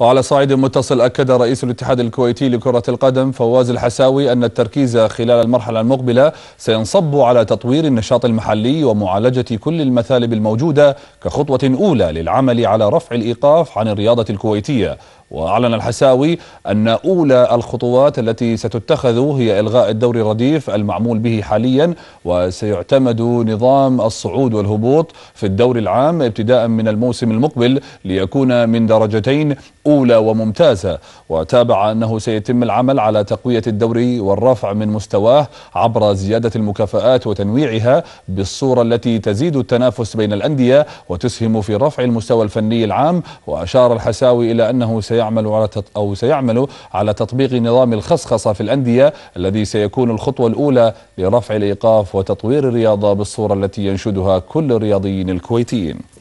وعلى صعيد متصل أكد رئيس الاتحاد الكويتي لكرة القدم فواز الحساوي أن التركيز خلال المرحلة المقبلة سينصب على تطوير النشاط المحلي ومعالجة كل المثالب الموجودة كخطوة أولى للعمل على رفع الإيقاف عن الرياضة الكويتية وأعلن الحساوي أن أولى الخطوات التي ستتخذ هي إلغاء الدور الرديف المعمول به حاليا وسيعتمد نظام الصعود والهبوط في الدور العام ابتداء من الموسم المقبل ليكون من درجتين أولى وممتازة وتابع أنه سيتم العمل على تقوية الدوري والرفع من مستواه عبر زيادة المكافآت وتنويعها بالصورة التي تزيد التنافس بين الأندية وتسهم في رفع المستوى الفني العام وأشار الحساوي إلى أنه سيعمل على أو سيعمل على تطبيق نظام الخصخصة في الأندية الذي سيكون الخطوة الأولى لرفع الإيقاف وتطوير الرياضة بالصورة التي ينشدها كل الرياضيين الكويتيين